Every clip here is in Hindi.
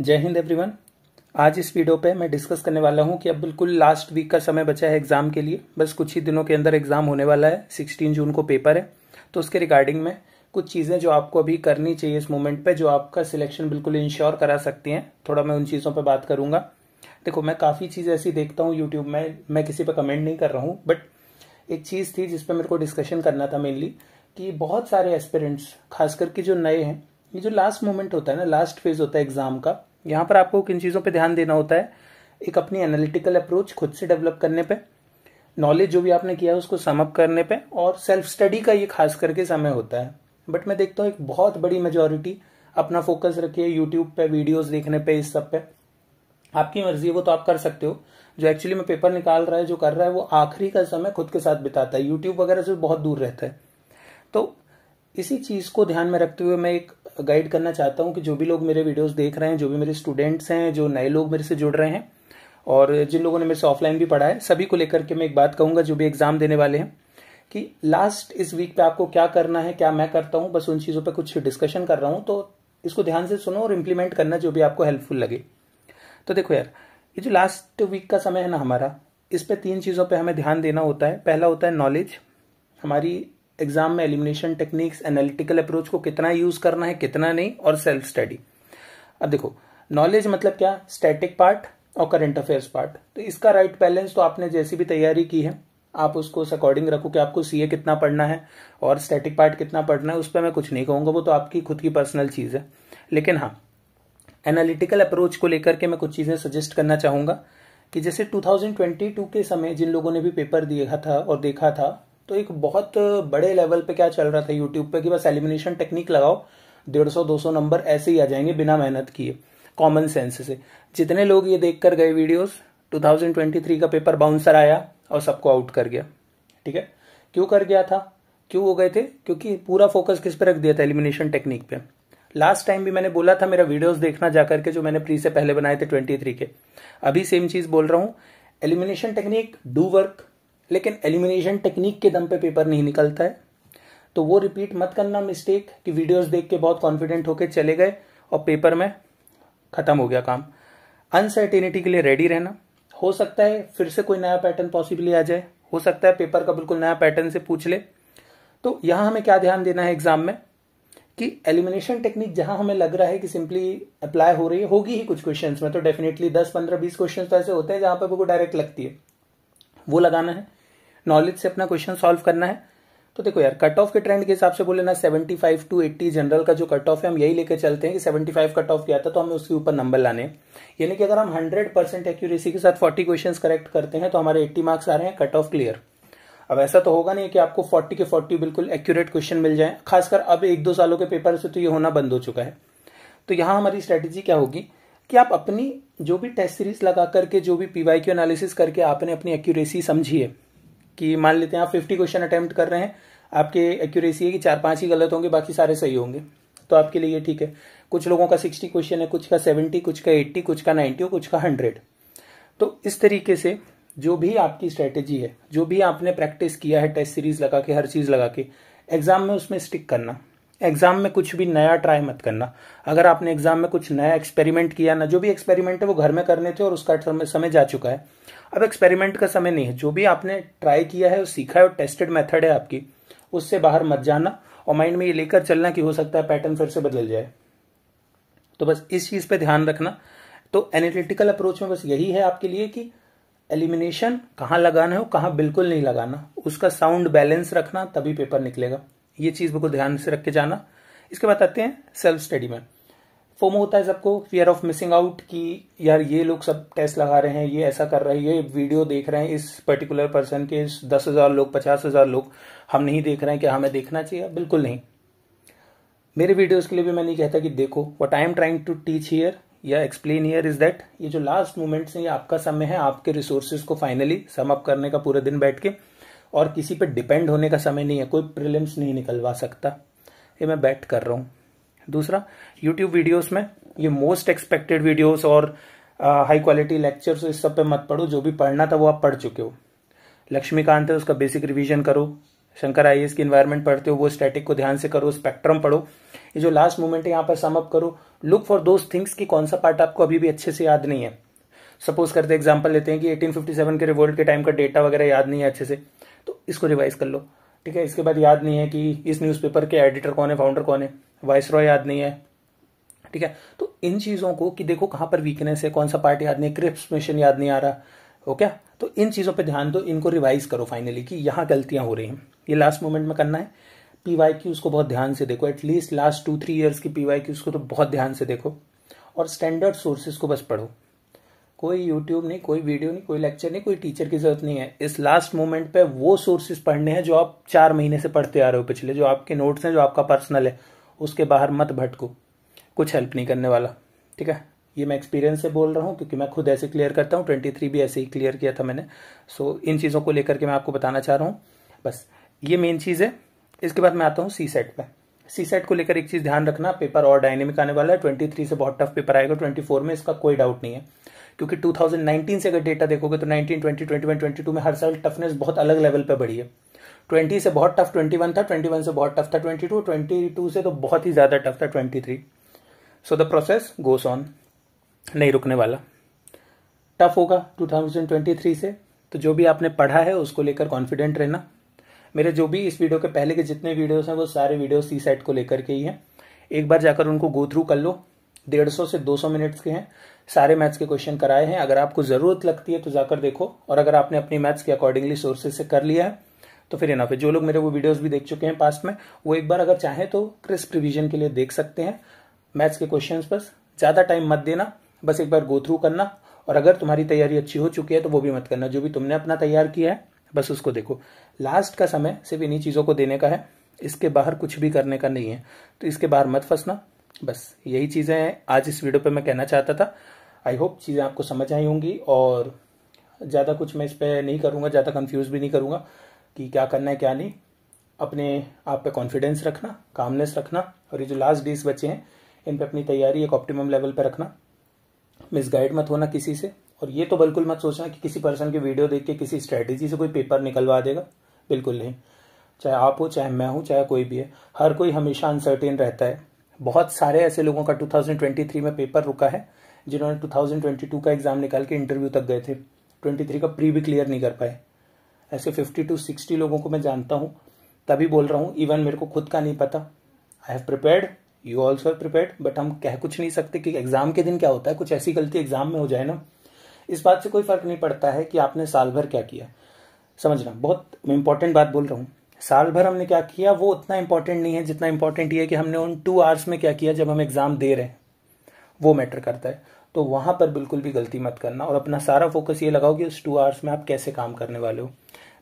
जय हिंद एवरीवन आज इस वीडियो पे मैं डिस्कस करने वाला हूँ कि अब बिल्कुल लास्ट वीक का समय बचा है एग्ज़ाम के लिए बस कुछ ही दिनों के अंदर एग्ज़ाम होने वाला है 16 जून को पेपर है तो उसके रिगार्डिंग में कुछ चीज़ें जो आपको अभी करनी चाहिए इस मोमेंट पे जो आपका सिलेक्शन बिल्कुल इंश्योर करा सकती हैं थोड़ा मैं उन चीज़ों पर बात करूँगा देखो मैं काफ़ी चीज़ें ऐसी देखता हूँ यूट्यूब में मैं किसी पर कमेंट नहीं कर रहा हूँ बट एक चीज़ थी जिस पर मेरे को डिस्कशन करना था मेनली कि बहुत सारे एस्पेरेंट्स खास करके जो नए हैं ये जो लास्ट मोमेंट होता है ना लास्ट फेज होता है एग्ज़ाम का यहाँ पर आपको किन चीज़ों पे ध्यान देना होता है एक अपनी एनालिटिकल अप्रोच खुद से डेवलप करने पे नॉलेज जो भी आपने किया है उसको समअप करने पे और सेल्फ स्टडी का ये खास करके समय होता है बट मैं देखता हूँ एक बहुत बड़ी मेजोरिटी अपना फोकस रखिए यूट्यूब पे वीडियोस देखने पे इस सब पे आपकी मर्जी है वो तो आप कर सकते हो जो एक्चुअली में पेपर निकाल रहा है जो कर रहा है वो आखिरी का समय खुद के साथ बिताता है यूट्यूब वगैरह से बहुत दूर रहता है तो इसी चीज़ को ध्यान में रखते हुए मैं एक गाइड करना चाहता हूँ कि जो भी लोग मेरे वीडियोस देख रहे हैं जो भी मेरे स्टूडेंट्स हैं जो नए लोग मेरे से जुड़ रहे हैं और जिन लोगों ने मेरे से ऑफलाइन भी पढ़ा है सभी को लेकर के मैं एक बात कहूंगा जो भी एग्ज़ाम देने वाले हैं कि लास्ट इस वीक पे आपको क्या करना है क्या मैं करता हूँ बस उन चीज़ों पर कुछ डिस्कशन कर रहा हूँ तो इसको ध्यान से सुनो और इम्प्लीमेंट करना जो भी आपको हेल्पफुल लगे तो देखो यार ये जो लास्ट वीक का समय है ना हमारा इस पर तीन चीज़ों पर हमें ध्यान देना होता है पहला होता है नॉलेज हमारी एग्जाम में एलिमिनेशन टेक्निक्स एनालिटिकल अप्रोच को कितना यूज करना है कितना नहीं और सेल्फ स्टडी अब देखो नॉलेज मतलब क्या स्टैटिक पार्ट और करंट अफेयर्स पार्ट तो इसका राइट right बैलेंस तो आपने जैसी भी तैयारी की है आप उसको उस अकॉर्डिंग रखो कि आपको सीए कितना पढ़ना है और स्टैटिक पार्ट कितना पढ़ना है उस पर मैं कुछ नहीं कहूंगा वो तो आपकी खुद की पर्सनल चीज़ है लेकिन हाँ एनालिटिकल अप्रोच को लेकर के मैं कुछ चीज़ें सजेस्ट करना चाहूंगा कि जैसे 2022 के समय जिन लोगों ने भी पेपर दिया था और देखा था तो एक बहुत बड़े लेवल पे क्या चल रहा था यूट्यूब पे कि बस एलिमिनेशन टेक्निक लगाओ डेढ़ सौ दो सौ नंबर ऐसे ही आ जाएंगे बिना मेहनत किए कॉमन सेंस से जितने लोग ये देख कर गए वीडियोस 2023 का पेपर बाउंसर आया और सबको आउट कर गया ठीक है क्यों कर गया था क्यों हो गए थे क्योंकि पूरा फोकस किस पे रख दिया था एलिमिनेशन टेक्निक पे लास्ट टाइम भी मैंने बोला था मेरा वीडियोस देखना जाकर के जो मैंने प्री से पहले बनाए थे 23 के अभी सेम चीज बोल रहा हूं एलिमिनेशन टेक्निक डू वर्क लेकिन एलिमिनेशन टेक्निक के दम पे पेपर नहीं निकलता है तो वो रिपीट मत करना मिस्टेक कि वीडियोस देख के बहुत कॉन्फिडेंट होके चले गए और पेपर में खत्म हो गया काम अनसर्टेनिटी के लिए रेडी रहना हो सकता है फिर से कोई नया पैटर्न पॉसिबली आ जाए हो सकता है पेपर का बिल्कुल नया पैटर्न से पूछ ले तो यहां हमें क्या ध्यान देना है एग्जाम में कि एलिमिनेशन टेक्निक जहां हमें लग रहा है कि सिंपली अप्लाई हो रही है होगी ही कुछ क्वेश्चन में तो डेफिनेटली दस पंद्रह बीस क्वेश्चन तो ऐसे होते हैं जहां पर वो डायरेक्ट लगती है वो लगाना है नॉलेज से अपना क्वेश्चन सॉल्व करना है तो देखो यार कट ऑफ के ट्रेंड के हिसाब से बोले ना seventy five to eighty general का जो कट ऑफ है हम यही लेकर चलते हैं कि सेवेंटी फाइव कट ऑफ किया था तो हमें उसके ऊपर नंबर लाने यानी कि अगर हम हंड्रेड परसेंट एक्यूरेसी के साथ फोर्टी क्वेश्चन करेक्ट करते हैं तो हमारे एट्टी मार्क्स आ रहे हैं कट ऑफ क्लियर अब ऐसा तो होगा नहीं कि आपको फोर्टी के फोर्टी बिल्कुल एक्यूरेट क्वेश्चन मिल जाए खासकर अब एक दो सालों के पेपर से तो ये होना बंद हो चुका है तो यहाँ हमारी स्ट्रेटेजी क्या होगी कि आप अपनी जो भी टेस्ट सीरीज लगा करके जो भी पीवाई एनालिसिस करके आपने अपनी एक्यूरेसी समझी है कि मान लेते हैं आप फिफ्टी क्वेश्चन अटैम्प्ट कर रहे हैं आपके एक्यूरेसी है कि चार पांच ही गलत होंगे बाकी सारे सही होंगे तो आपके लिए ये ठीक है कुछ लोगों का सिक्सटी क्वेश्चन है कुछ का सेवेंटी कुछ का एट्टी कुछ का नाइन्टी और कुछ का हंड्रेड तो इस तरीके से जो भी आपकी स्ट्रेटेजी है जो भी आपने प्रैक्टिस किया है टेस्ट सीरीज लगा के हर चीज़ लगा के एग्जाम में उसमें स्टिक करना एग्जाम में कुछ भी नया ट्राई मत करना अगर आपने एग्जाम में कुछ नया एक्सपेरिमेंट किया ना जो भी एक्सपेरिमेंट है वो घर में करने थे और उसका समय समय जा चुका है अब एक्सपेरिमेंट का समय नहीं है जो भी आपने ट्राई किया है और सीखा है और टेस्टेड मेथड है आपकी उससे बाहर मत जाना और माइंड में ये लेकर चलना कि हो सकता है पैटर्न फिर से बदल जाए तो बस इस चीज पे ध्यान रखना तो एनालिटिकल अप्रोच में बस यही है आपके लिए कि एलिमिनेशन कहाँ लगाना है और कहाँ बिल्कुल नहीं लगाना उसका साउंड बैलेंस रखना तभी पेपर निकलेगा ये चीज बिल्कुल ध्यान से रख के जाना इसके बाद आते हैं सेल्फ स्टडी में फोमो होता है सबको फियर ऑफ मिसिंग आउट कि यार ये लोग सब टेस्ट लगा रहे हैं ये ऐसा कर रहे हैं ये वीडियो देख रहे हैं इस पर्टिकुलर पर्सन के इस दस हजार लोग पचास हजार लोग हम नहीं देख रहे हैं क्या हमें देखना चाहिए बिल्कुल नहीं मेरे वीडियोस के लिए भी मैं नहीं कहता कि देखो what I am trying to teach here या एक्सप्लेन हियर इज दैट ये जो लास्ट मोमेंट्स हैं ये आपका समय है आपके रिसोर्सेज को फाइनली सम अप करने का पूरे दिन बैठ के और किसी पे डिपेंड होने का समय नहीं है कोई प्रिलिम्स नहीं निकलवा सकता ये मैं बैट कर रहा हूँ दूसरा यूट्यूब वीडियोस में ये मोस्ट एक्सपेक्टेड वीडियोस और हाई क्वालिटी लेक्चर्स इस सब पे मत पढ़ो जो भी पढ़ना था वो आप पढ़ चुके हो लक्ष्मीकांत है उसका बेसिक रिविजन करो शंकर आई की इन्वायरमेंट पढ़ते हो वो स्टैटिक को ध्यान से करो स्पेक्ट्रम पढ़ो ये जो लास्ट मोमेंट है यहाँ पर सम अप करो लुक फॉर दोज थिंग्स की कौन सा पार्ट आपको अभी भी अच्छे से याद नहीं है सपोज करते एग्जाम्पल लेते हैं कि 1857 के रिवोल्ट के टाइम का डेटा वगैरह याद नहीं है अच्छे से तो इसको रिवाइज कर लो ठीक है इसके बाद याद नहीं है कि इस न्यूज़पेपर के एडिटर कौन है फाउंडर कौन है वाइस रॉय याद नहीं है ठीक है तो इन चीज़ों को कि देखो कहाँ पर वीकनेस है कौन सा पार्ट याद नहीं क्रिप्स मिशन याद नहीं आ रहा ओके तो इन चीज़ों पर ध्यान दो इनको रिवाइज करो फाइनली कि यहाँ गलतियाँ हो रही हैं ये लास्ट मोमेंट में करना है पी वाई उसको बहुत ध्यान से देखो at least last two three years की पी वाई उसको तो बहुत ध्यान से देखो और स्टैंडर्ड सोर्सेज को बस पढ़ो कोई यूट्यूब नहीं कोई वीडियो नहीं कोई लेक्चर नहीं कोई टीचर की जरूरत नहीं है इस लास्ट मोमेंट पे वो सोर्सेस पढ़ने हैं जो आप चार महीने से पढ़ते आ रहे हो पिछले जो आपके नोट्स हैं जो आपका पर्सनल है उसके बाहर मत भटको कुछ हेल्प नहीं करने वाला ठीक है ये मैं एक्सपीरियंस से बोल रहा हूँ क्योंकि मैं खुद ऐसे क्लियर करता हूँ ट्वेंटी थ्री भी ऐसे ही क्लियर किया था मैंने सो so, इन चीज़ों को लेकर के मैं आपको बताना चाह रहा हूँ बस ये मेन चीज़ है इसके बाद मैं आता हूँ सी सेट पर सी सेट को लेकर एक चीज़ ध्यान रखना पेपर और डायनेमिक आने वाला है ट्वेंटी थ्री से बहुत टफ पेपर आएगा ट्वेंटी फोर में इसका कोई डाउट नहीं है क्योंकि 2019 से अगर डेटा देखोगे तो 19, 20, 21, 22 में हर साल टफनेस बहुत अलग लेवल पे बढ़ी है 20 से बहुत टफ 21 था 21 से बहुत टफ था 22, 22 से तो बहुत ही ज़्यादा टफ था 23 so the process goes on नहीं रुकने वाला टफ होगा 2023 से तो जो भी आपने पढ़ा है उसको लेकर कॉन्फिडेंट रहना मेरे जो भी इस वीडियो के पहले के जितने वीडियोस हैं वो सारे वीडियो सी सेट को लेकर के ही हैं एक बार जाकर उनको गो थ्रू कर लो डेढ़ सौ से दो सौ मिनट्स के हैं सारे मैथ्स के क्वेश्चन कराए हैं अगर आपको ज़रूरत लगती है तो जाकर देखो और अगर आपने अपनी मैथ्स के अकॉर्डिंगली सोर्सेज से कर लिया है तो फिर इनाफे जो लोग मेरे वो वीडियोस भी देख चुके हैं पास्ट में वो एक बार अगर चाहें तो क्रिस्प रिविजन के लिए देख सकते हैं मैथ्स के क्वेश्चन पर ज़्यादा टाइम मत देना बस एक बार गो थ्रू करना और अगर तुम्हारी तैयारी अच्छी हो चुकी है तो वो भी मत करना जो भी तुमने अपना तैयार किया है बस उसको देखो लास्ट का समय सिर्फ इन्हीं चीज़ों को देने का है इसके बाहर कुछ भी करने का नहीं है तो इसके बाहर मत फंसना बस यही चीज़ें आज इस वीडियो पे मैं कहना चाहता था आई होप चीज़ें आपको समझ आई होंगी और ज़्यादा कुछ मैं इस पर नहीं करूँगा ज़्यादा कन्फ्यूज भी नहीं करूँगा कि क्या करना है क्या नहीं अपने आप पे कॉन्फिडेंस रखना कामनेस रखना और ये जो लास्ट डेज बचे हैं इन पे अपनी तैयारी एक ऑप्टिमम लेवल पर रखना मिसगाइड मत होना किसी से और ये तो बिल्कुल मत सोचना कि किसी पर्सन की वीडियो देख के किसी स्ट्रैटेजी से कोई पेपर निकलवा देगा बिल्कुल नहीं चाहे आप हो चाहे मैं हूँ चाहे कोई भी है हर कोई हमेशा अनसर्टेन रहता है बहुत सारे ऐसे लोगों का 2023 में पेपर रुका है जिन्होंने 2022 का एग्ज़ाम निकाल के इंटरव्यू तक गए थे 23 का प्री भी क्लियर नहीं कर पाए ऐसे 50 टू 60 लोगों को मैं जानता हूँ तभी बोल रहा हूँ इवन मेरे को खुद का नहीं पता I have prepared you also have prepared but हम कह कुछ नहीं सकते कि एग्ज़ाम के दिन क्या होता है कुछ ऐसी गलती एग्ज़ाम में हो जाए ना इस बात से कोई फ़र्क नहीं पड़ता है कि आपने साल भर क्या किया समझना बहुत इंपॉर्टेंट बात बोल रहा हूँ साल भर हमने क्या किया वो उतना इम्पोर्टेंट नहीं है जितना इम्पोर्टेंट ये है कि हमने उन टू आवर्स में क्या किया जब हम एग्ज़ाम दे रहे हैं वो मैटर करता है तो वहां पर बिल्कुल भी गलती मत करना और अपना सारा फोकस ये लगाओ कि उस टू आवर्स में आप कैसे काम करने वाले हो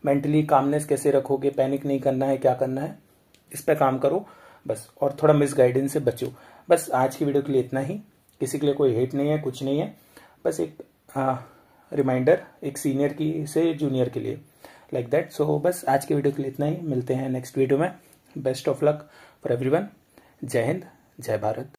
मेंटली कामनेस कैसे रखोगे पैनिक नहीं करना है क्या करना है इस पर काम करो बस और थोड़ा मिसगाइडेंस से बचो बस आज की वीडियो के लिए इतना ही किसी के लिए कोई हेट नहीं है कुछ नहीं है बस एक रिमाइंडर एक सीनियर की से जूनियर के लिए लाइक दैट सो बस आज के वीडियो के लिए इतना ही मिलते हैं नेक्स्ट वीडियो में best of luck for everyone जय हिंद जय भारत